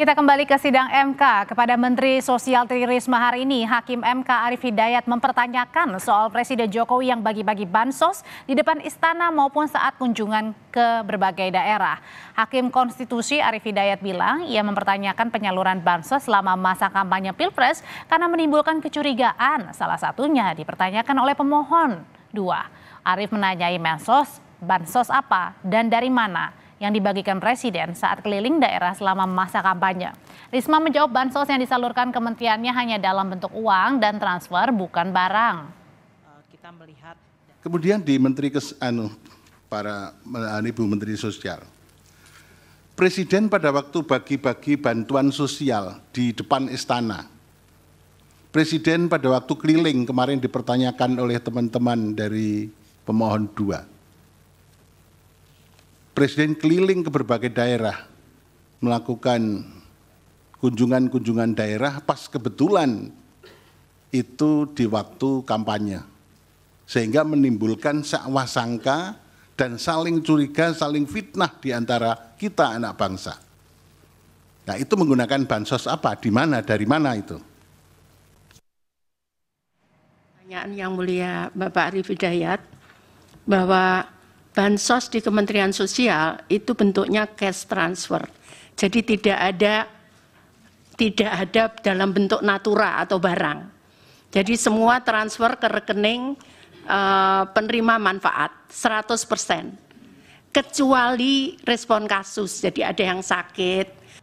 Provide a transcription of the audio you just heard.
Kita kembali ke sidang MK. Kepada Menteri Sosial Tri Risma hari ini, Hakim MK Arief Hidayat mempertanyakan soal Presiden Jokowi yang bagi-bagi bansos di depan istana maupun saat kunjungan ke berbagai daerah. Hakim Konstitusi Arief Hidayat bilang ia mempertanyakan penyaluran bansos selama masa kampanye Pilpres karena menimbulkan kecurigaan. Salah satunya dipertanyakan oleh pemohon. Dua, Arif menanyai mensos, bansos apa dan dari mana? yang dibagikan Presiden saat keliling daerah selama masa kampanye. Risma menjawab bansos yang disalurkan kementeriannya hanya dalam bentuk uang dan transfer, bukan barang. Kita melihat kemudian di Menteri Kes, anu, para anu, Ibu Menteri Sosial. Presiden pada waktu bagi-bagi bantuan sosial di depan istana, Presiden pada waktu keliling kemarin dipertanyakan oleh teman-teman dari pemohon dua Presiden keliling ke berbagai daerah melakukan kunjungan-kunjungan daerah pas kebetulan itu di waktu kampanye. Sehingga menimbulkan sakwa sangka dan saling curiga, saling fitnah di antara kita anak bangsa. Nah itu menggunakan bansos apa, di mana, dari mana itu? Pertanyaan yang mulia Bapak Arif Hidayat, bahwa bansos di Kementerian Sosial itu bentuknya cash transfer. Jadi tidak ada tidak ada dalam bentuk natura atau barang. Jadi semua transfer ke rekening uh, penerima manfaat 100%. Kecuali respon kasus. Jadi ada yang sakit,